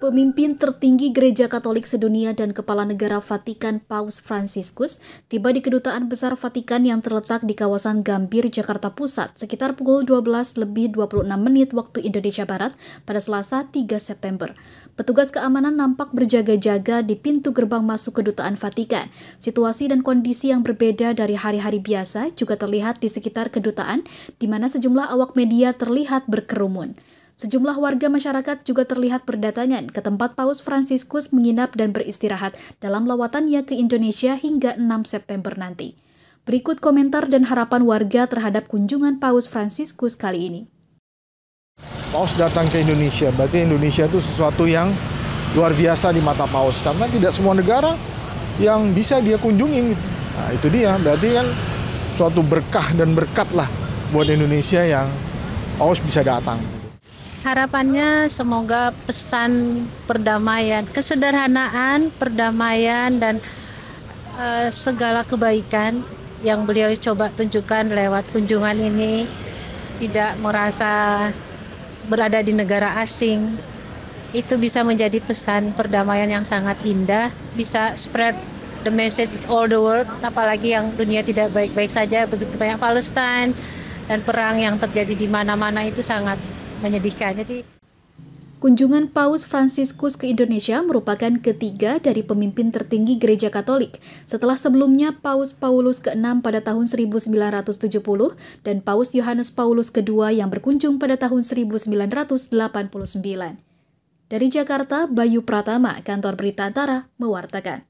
Pemimpin tertinggi Gereja Katolik sedunia dan Kepala Negara Vatikan Paus Franciscus tiba di Kedutaan Besar Vatikan yang terletak di kawasan Gambir, Jakarta Pusat sekitar pukul 12 lebih 26 menit waktu Indonesia Barat pada Selasa 3 September. Petugas keamanan nampak berjaga-jaga di pintu gerbang masuk Kedutaan Vatikan. Situasi dan kondisi yang berbeda dari hari-hari biasa juga terlihat di sekitar kedutaan di mana sejumlah awak media terlihat berkerumun. Sejumlah warga masyarakat juga terlihat berdatangan ke tempat Paus Fransiskus menginap dan beristirahat dalam lawatannya ke Indonesia hingga 6 September nanti. Berikut komentar dan harapan warga terhadap kunjungan Paus Fransiskus kali ini. Paus datang ke Indonesia, berarti Indonesia itu sesuatu yang luar biasa di mata Paus karena tidak semua negara yang bisa dia kunjungin gitu. Nah, itu dia. Berarti kan suatu berkah dan berkat lah buat Indonesia yang Paus bisa datang. Harapannya semoga pesan perdamaian, kesederhanaan, perdamaian dan uh, segala kebaikan yang beliau coba tunjukkan lewat kunjungan ini tidak merasa berada di negara asing. Itu bisa menjadi pesan perdamaian yang sangat indah, bisa spread the message to all the world, apalagi yang dunia tidak baik-baik saja, begitu banyak Palestina dan perang yang terjadi di mana-mana itu sangat menyedihkan. Jadi Kunjungan Paus Franciscus ke Indonesia merupakan ketiga dari pemimpin tertinggi Gereja Katolik, setelah sebelumnya Paus Paulus ke-6 pada tahun 1970 dan Paus Yohanes Paulus kedua yang berkunjung pada tahun 1989. Dari Jakarta, Bayu Pratama, Kantor Berita Antara, mewartakan.